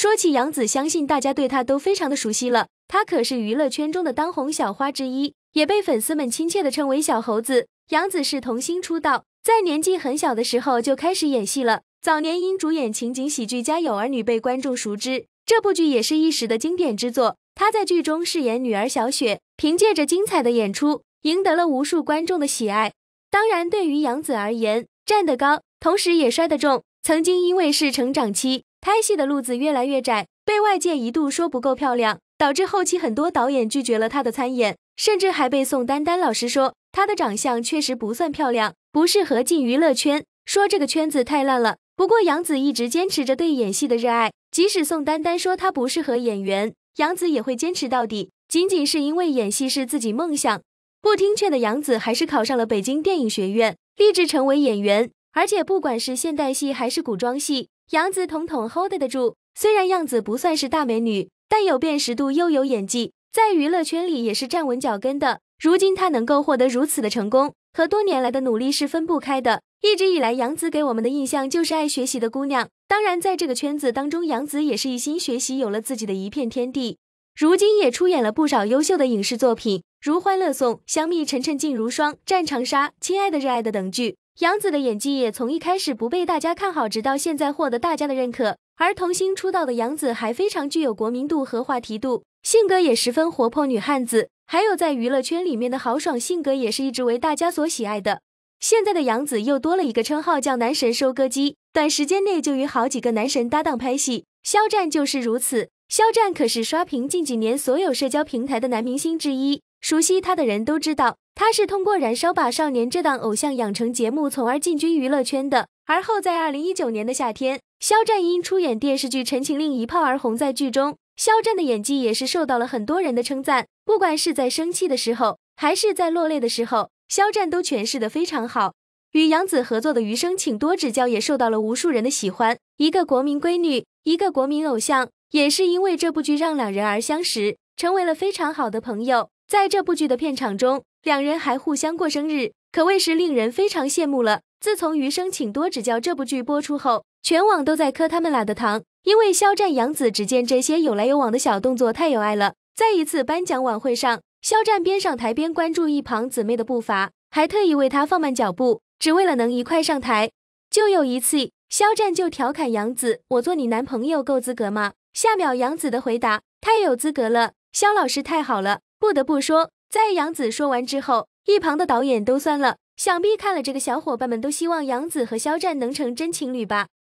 说起杨紫，相信大家对她都非常的熟悉了。她可是娱乐圈中的当红小花之一，也被粉丝们亲切的称为“小猴子”。杨紫是童星出道，在年纪很小的时候就开始演戏了。早年因主演情景喜剧《家有儿女》被观众熟知，这部剧也是一时的经典之作。她在剧中饰演女儿小雪，凭借着精彩的演出赢得了无数观众的喜爱。当然，对于杨紫而言，站得高，同时也摔得重。曾经因为是成长期。拍戏的路子越来越窄，被外界一度说不够漂亮，导致后期很多导演拒绝了她的参演，甚至还被宋丹丹老师说她的长相确实不算漂亮，不适合进娱乐圈，说这个圈子太烂了。不过杨紫一直坚持着对演戏的热爱，即使宋丹丹说她不适合演员，杨紫也会坚持到底，仅仅是因为演戏是自己梦想。不听劝的杨紫还是考上了北京电影学院，立志成为演员，而且不管是现代戏还是古装戏。杨紫统统 hold 得住，虽然样子不算是大美女，但有辨识度又有演技，在娱乐圈里也是站稳脚跟的。如今她能够获得如此的成功，和多年来的努力是分不开的。一直以来，杨紫给我们的印象就是爱学习的姑娘。当然，在这个圈子当中，杨紫也是一心学习，有了自己的一片天地。如今也出演了不少优秀的影视作品，如《欢乐颂》《香蜜沉沉烬如霜》《战长沙》《亲爱的热爱的》等剧。杨紫的演技也从一开始不被大家看好，直到现在获得大家的认可。而童星出道的杨紫还非常具有国民度和话题度，性格也十分活泼，女汉子。还有在娱乐圈里面的豪爽性格也是一直为大家所喜爱的。现在的杨紫又多了一个称号叫“男神收割机”，短时间内就与好几个男神搭档拍戏。肖战就是如此，肖战可是刷屏近几年所有社交平台的男明星之一，熟悉他的人都知道。他是通过《燃烧吧少年》这档偶像养成节目，从而进军娱乐圈的。而后在二零一九年的夏天，肖战因出演电视剧《陈情令》一炮而红，在剧中，肖战的演技也是受到了很多人的称赞。不管是在生气的时候，还是在落泪的时候，肖战都诠释的非常好。与杨紫合作的《余生，请多指教》也受到了无数人的喜欢。一个国民闺女，一个国民偶像，也是因为这部剧让两人而相识，成为了非常好的朋友。在这部剧的片场中。两人还互相过生日，可谓是令人非常羡慕了。自从《余生，请多指教》这部剧播出后，全网都在磕他们俩的糖，因为肖战、杨紫只见这些有来有往的小动作太有爱了。在一次颁奖晚会上，肖战边上台边关注一旁姊妹的步伐，还特意为她放慢脚步，只为了能一块上台。就有一次，肖战就调侃杨紫：“我做你男朋友够资格吗？”下秒杨紫的回答太有资格了，肖老师太好了，不得不说。在杨紫说完之后，一旁的导演都酸了，想必看了这个，小伙伴们都希望杨紫和肖战能成真情侣吧。